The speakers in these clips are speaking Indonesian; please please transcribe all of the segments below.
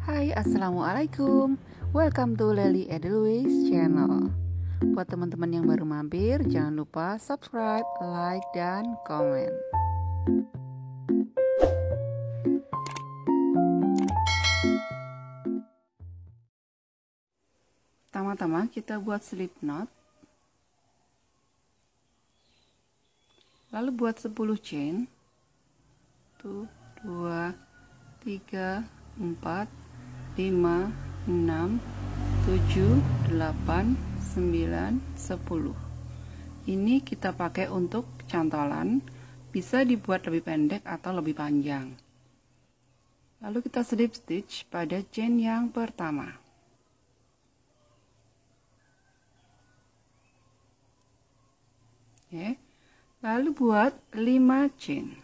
Hai, Assalamualaikum Welcome to Lely Edelweiss Channel Buat teman-teman yang baru mampir, jangan lupa subscribe, like, dan komen Pertama-tama kita buat slip knot Lalu buat 10 chain 1, 2, 3, 4, 5, 6, 7, 8, 9, 10. Ini kita pakai untuk cantolan, bisa dibuat lebih pendek atau lebih panjang. Lalu kita slip stitch pada chain yang pertama. Oke. Lalu buat 5 chain.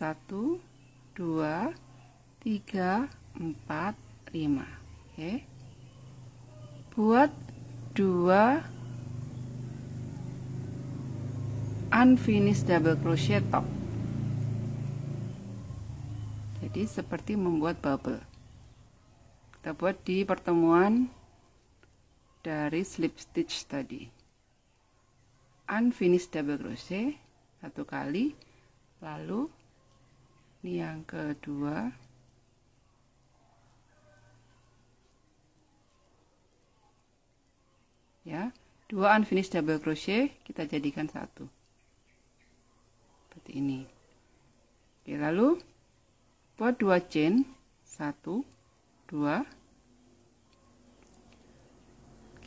1 2 3 4 4, 5 oke buat dua unfinished double crochet top jadi seperti membuat bubble kita buat di pertemuan dari slip stitch tadi unfinished double crochet satu kali lalu ini yang kedua dua unfinished double crochet kita jadikan satu seperti ini Oke, lalu buat dua chain satu dua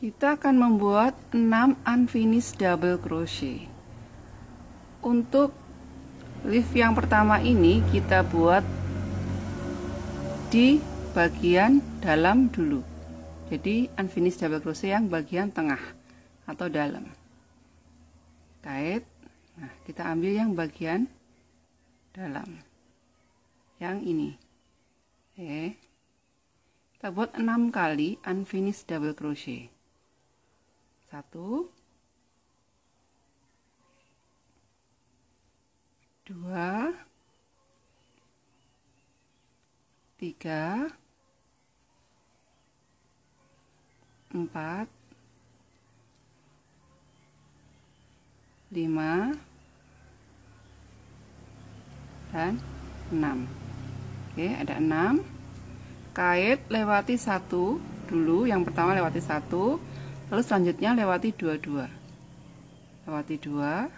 kita akan membuat enam unfinished double crochet untuk lift yang pertama ini kita buat di bagian dalam dulu jadi unfinished double crochet yang bagian tengah atau dalam kait nah kita ambil yang bagian dalam yang ini oke kita buat 6 kali unfinished double crochet 1 2 3 4 5 dan 6 oke ada 6 kait lewati satu dulu yang pertama lewati satu lalu selanjutnya lewati dua-dua lewati dua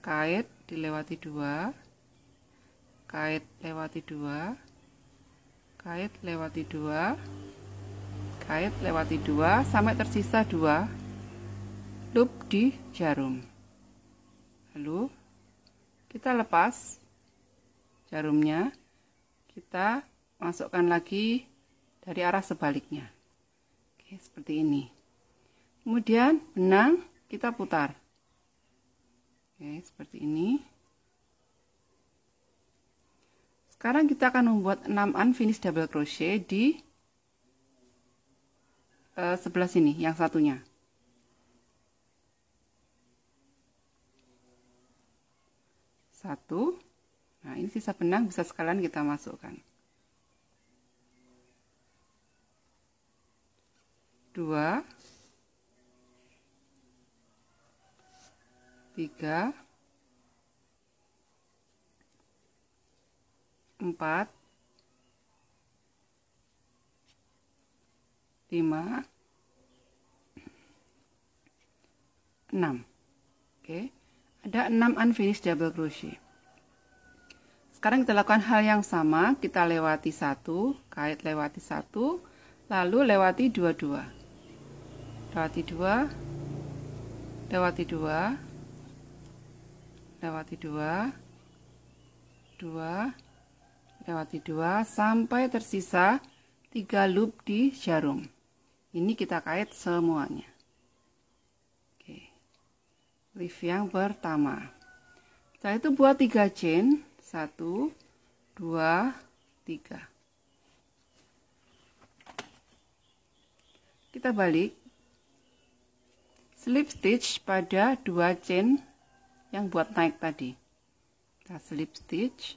kait dilewati dua kait lewati dua kait lewati dua kait lewati dua sampai tersisa dua lup di jarum lalu kita lepas jarumnya kita masukkan lagi dari arah sebaliknya Oke, seperti ini kemudian benang kita putar Oke, seperti ini sekarang kita akan membuat 6 unfinished double crochet di uh, sebelah sini yang satunya satu nah ini sisa benang bisa sekalian kita masukkan dua tiga empat lima enam oke okay. Ada 6 unfinished double crochet. Sekarang kita lakukan hal yang sama, kita lewati satu, kait lewati satu, lalu lewati dua-dua. Lewati dua, lewati dua, lewati dua, dua, lewati dua, sampai tersisa tiga loop di jarum. Ini kita kait semuanya lift yang pertama setelah itu buat 3 chain 1 2 3 kita balik slip stitch pada 2 chain yang buat naik tadi kita slip stitch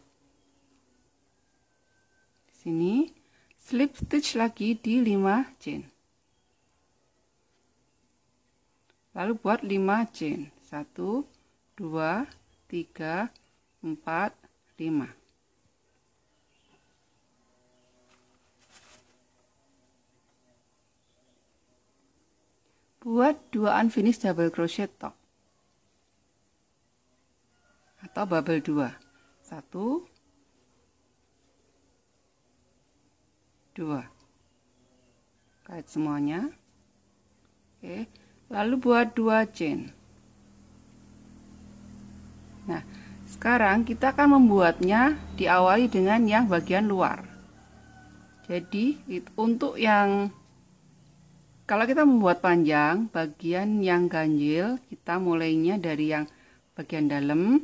sini slip stitch lagi di 5 chain lalu buat 5 chain 1, 2, 3, 4, 5. Buat 2 unfinished double crochet top atau bubble 2. 1 2. Kait semuanya. Oke, lalu buat 2 chain. Sekarang kita akan membuatnya diawali dengan yang bagian luar. Jadi untuk yang kalau kita membuat panjang, bagian yang ganjil kita mulainya dari yang bagian dalam.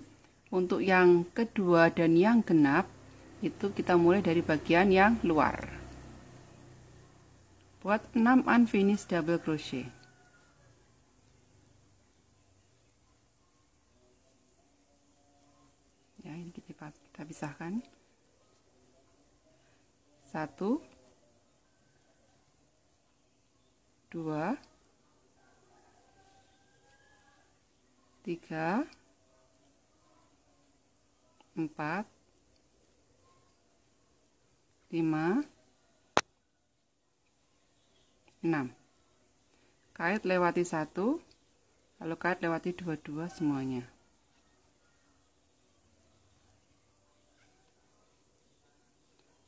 Untuk yang kedua dan yang genap itu kita mulai dari bagian yang luar. Buat 6 unfinished double crochet. kita pisahkan satu dua tiga empat lima enam kait lewati satu lalu kait lewati dua-dua semuanya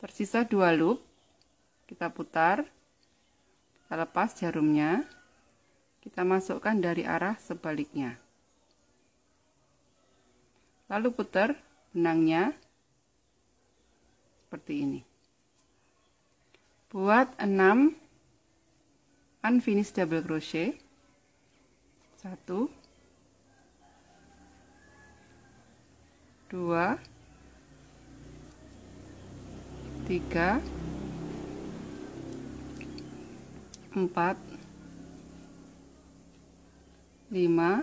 tersisa dua loop kita putar kita lepas jarumnya kita masukkan dari arah sebaliknya lalu putar benangnya seperti ini buat 6 unfinished double crochet 1 2 tiga empat lima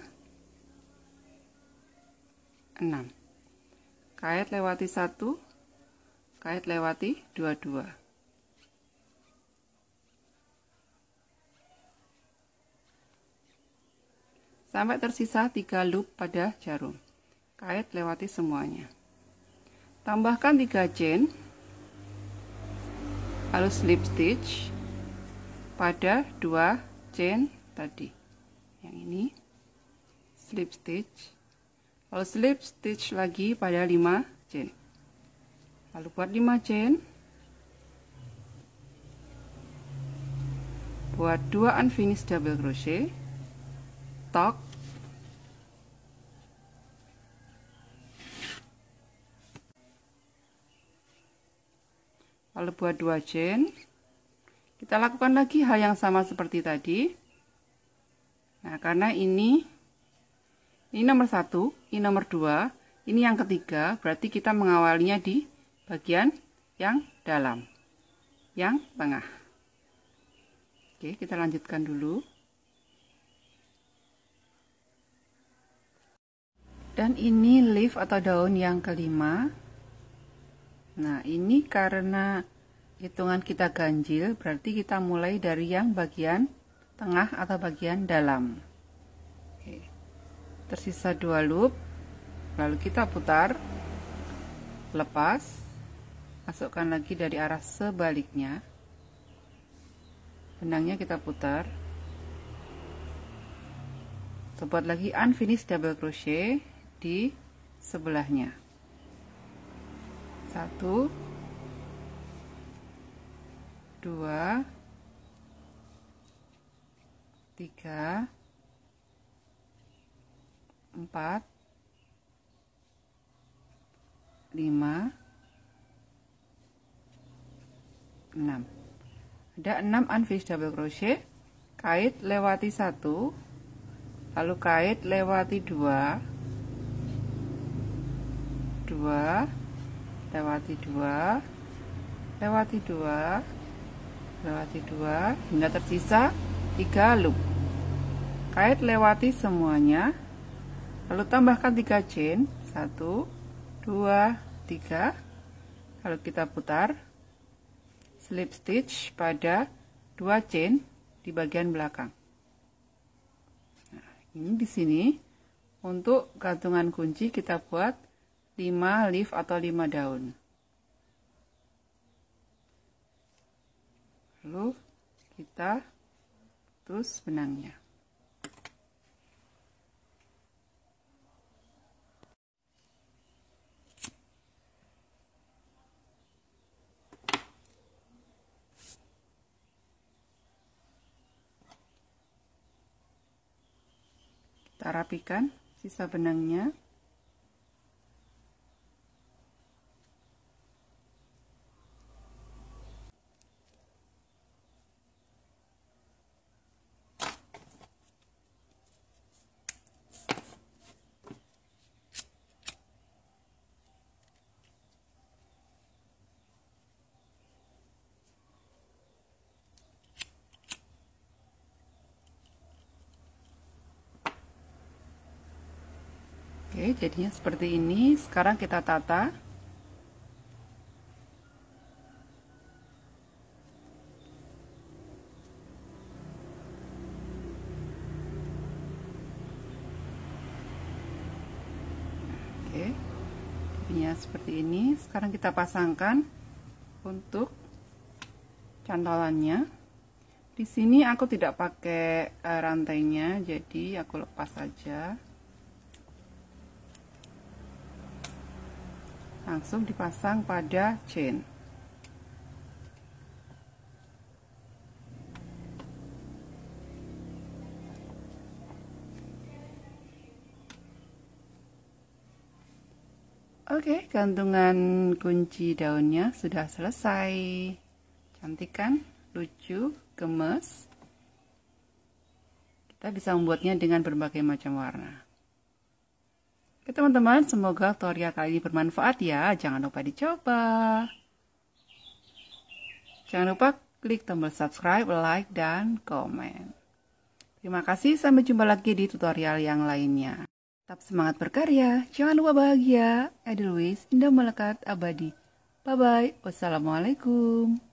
enam kait lewati satu kait lewati dua-dua sampai tersisa tiga loop pada jarum kait lewati semuanya tambahkan tiga chain lalu slip stitch pada dua chain tadi yang ini slip stitch lalu slip stitch lagi pada lima chain lalu buat lima chain buat dua unfinished double crochet tuck Kalau buat dua chain kita lakukan lagi hal yang sama seperti tadi nah karena ini ini nomor satu ini nomor dua ini yang ketiga berarti kita mengawalinya di bagian yang dalam yang tengah oke kita lanjutkan dulu dan ini leaf atau daun yang kelima Nah, ini karena hitungan kita ganjil berarti kita mulai dari yang bagian tengah atau bagian dalam Oke. tersisa dua loop lalu kita putar lepas masukkan lagi dari arah sebaliknya benangnya kita putar buat lagi unfinished double crochet di sebelahnya satu dua tiga empat lima enam ada 6 unfinished double crochet kait lewati satu lalu kait lewati dua dua lewati dua lewati dua lewati dua hingga tersisa tiga loop kait lewati semuanya lalu tambahkan tiga chain satu dua tiga lalu kita putar slip stitch pada dua chain di bagian belakang nah, ini di sini untuk gantungan kunci kita buat 5 leaf atau 5 daun lalu kita tus benangnya kita rapikan sisa benangnya Oke, jadinya seperti ini. Sekarang kita tata. Oke, jadinya seperti ini. Sekarang kita pasangkan untuk cantolannya. Di sini aku tidak pakai eh, rantainya, jadi aku lepas saja. langsung dipasang pada chain Oke, okay, gantungan kunci daunnya sudah selesai. Cantik kan? Lucu, gemes. Kita bisa membuatnya dengan berbagai macam warna. Ya, teman-teman, semoga tutorial kali ini bermanfaat ya. Jangan lupa dicoba. Jangan lupa klik tombol subscribe, like, dan komen. Terima kasih, sampai jumpa lagi di tutorial yang lainnya. Tetap semangat berkarya, jangan lupa bahagia. Edelweiss, indah melekat abadi. Bye-bye, wassalamualaikum.